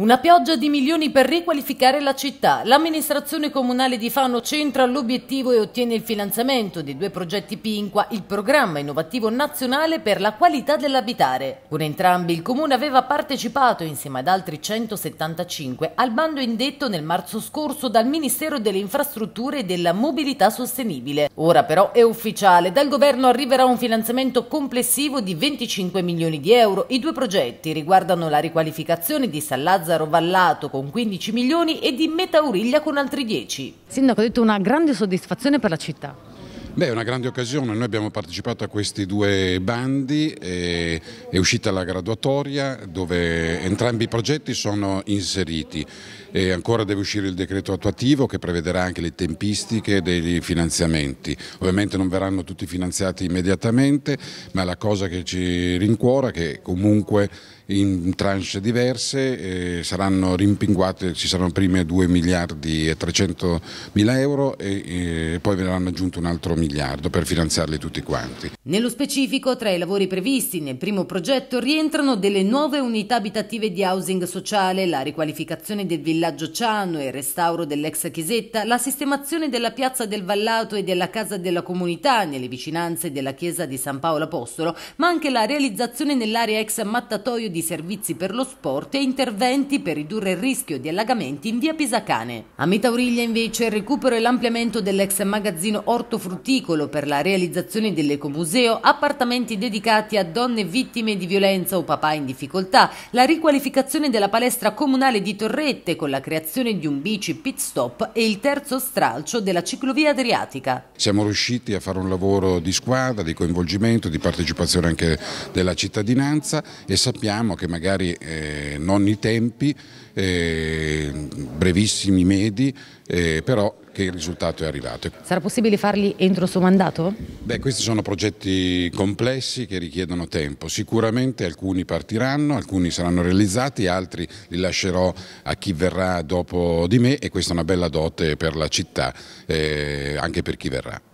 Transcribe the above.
Una pioggia di milioni per riqualificare la città. L'amministrazione comunale di Fano centra l'obiettivo e ottiene il finanziamento dei due progetti Pinqua, il programma innovativo nazionale per la qualità dell'abitare. Con entrambi il comune aveva partecipato insieme ad altri 175 al bando indetto nel marzo scorso dal Ministero delle Infrastrutture e della Mobilità Sostenibile. Ora però è ufficiale, dal governo arriverà un finanziamento complessivo di 25 milioni di euro. I due progetti riguardano la riqualificazione di Sallazza Lazzaro Vallato con 15 milioni e di Metauriglia con altri 10. Sindaco, ha detto una grande soddisfazione per la città. Beh, è una grande occasione, noi abbiamo partecipato a questi due bandi, è uscita la graduatoria dove entrambi i progetti sono inseriti e ancora deve uscire il decreto attuativo che prevederà anche le tempistiche dei finanziamenti. Ovviamente non verranno tutti finanziati immediatamente, ma la cosa che ci rincuora è che comunque in tranche diverse, saranno rimpinguate, ci saranno prime 2 miliardi e 300 mila euro e, e poi verranno aggiunti un altro miliardo per finanziarli tutti quanti. Nello specifico tra i lavori previsti nel primo progetto rientrano delle nuove unità abitative di housing sociale, la riqualificazione del villaggio Ciano e il restauro dell'ex chiesetta, la sistemazione della piazza del Vallato e della casa della comunità nelle vicinanze della chiesa di San Paolo Apostolo, ma anche la realizzazione nell'area ex mattatoio di relativi servizi per lo sport e interventi per ridurre il rischio di allagamenti in via Pisacane. A Metauriglia invece il recupero e l'ampliamento dell'ex magazzino ortofrutticolo per la realizzazione dell'ecomuseo, appartamenti dedicati a donne vittime di violenza o papà in difficoltà, la riqualificazione della palestra comunale di Torrette con la creazione di un bici pit stop e il terzo stralcio della ciclovia adriatica. Siamo riusciti a fare un lavoro di squadra, di coinvolgimento, di partecipazione anche della cittadinanza e sappiamo sappiamo che magari eh, non i tempi, eh, brevissimi medi, eh, però che il risultato è arrivato. Sarà possibile farli entro il suo mandato? Beh, questi sono progetti complessi che richiedono tempo. Sicuramente alcuni partiranno, alcuni saranno realizzati, altri li lascerò a chi verrà dopo di me e questa è una bella dote per la città, eh, anche per chi verrà.